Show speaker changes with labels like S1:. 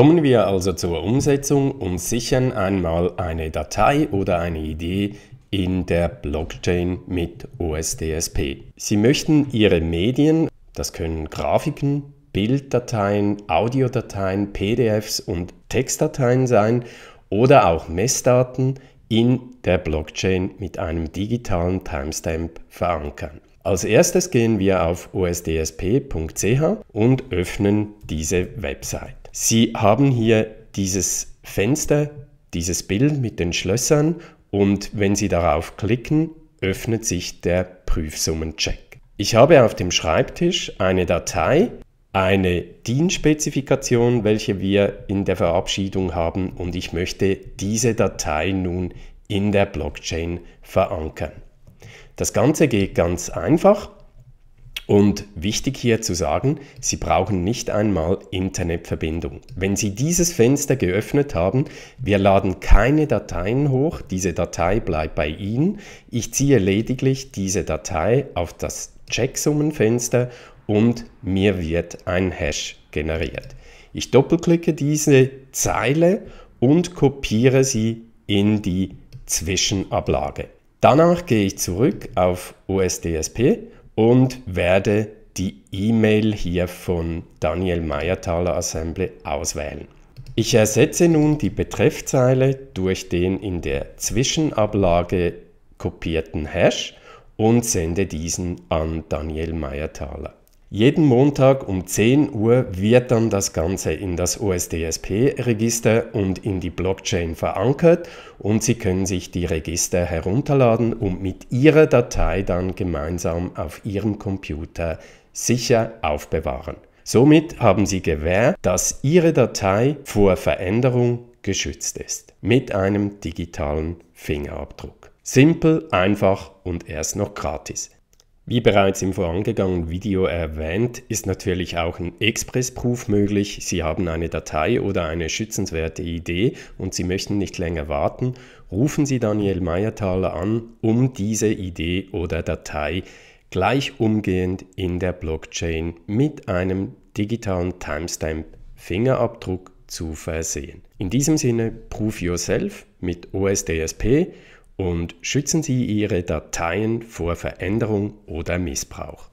S1: Kommen wir also zur Umsetzung und sichern einmal eine Datei oder eine Idee in der Blockchain mit OSDSP. Sie möchten Ihre Medien, das können Grafiken, Bilddateien, Audiodateien, PDFs und Textdateien sein oder auch Messdaten in der Blockchain mit einem digitalen Timestamp verankern. Als erstes gehen wir auf osdsp.ch und öffnen diese Website. Sie haben hier dieses Fenster, dieses Bild mit den Schlössern und wenn Sie darauf klicken, öffnet sich der Prüfsummencheck. Ich habe auf dem Schreibtisch eine Datei, eine DIN-Spezifikation, welche wir in der Verabschiedung haben und ich möchte diese Datei nun in der Blockchain verankern. Das Ganze geht ganz einfach. Und wichtig hier zu sagen, Sie brauchen nicht einmal Internetverbindung. Wenn Sie dieses Fenster geöffnet haben, wir laden keine Dateien hoch, diese Datei bleibt bei Ihnen. Ich ziehe lediglich diese Datei auf das Checksummenfenster und mir wird ein Hash generiert. Ich doppelklicke diese Zeile und kopiere sie in die Zwischenablage. Danach gehe ich zurück auf USDSP und werde die E-Mail hier von Daniel Meyerthaler Assembly auswählen. Ich ersetze nun die Betreffzeile durch den in der Zwischenablage kopierten Hash und sende diesen an Daniel Meyerthaler. Jeden Montag um 10 Uhr wird dann das Ganze in das OSDSP-Register und in die Blockchain verankert und Sie können sich die Register herunterladen und mit Ihrer Datei dann gemeinsam auf Ihrem Computer sicher aufbewahren. Somit haben Sie Gewähr, dass Ihre Datei vor Veränderung geschützt ist mit einem digitalen Fingerabdruck. Simpel, einfach und erst noch gratis. Wie bereits im vorangegangenen Video erwähnt, ist natürlich auch ein Express-Proof möglich. Sie haben eine Datei oder eine schützenswerte Idee und Sie möchten nicht länger warten, rufen Sie Daniel Meyerthaler an, um diese Idee oder Datei gleich umgehend in der Blockchain mit einem digitalen Timestamp Fingerabdruck zu versehen. In diesem Sinne, Proof yourself mit OSDSP und schützen Sie Ihre Dateien vor Veränderung oder Missbrauch.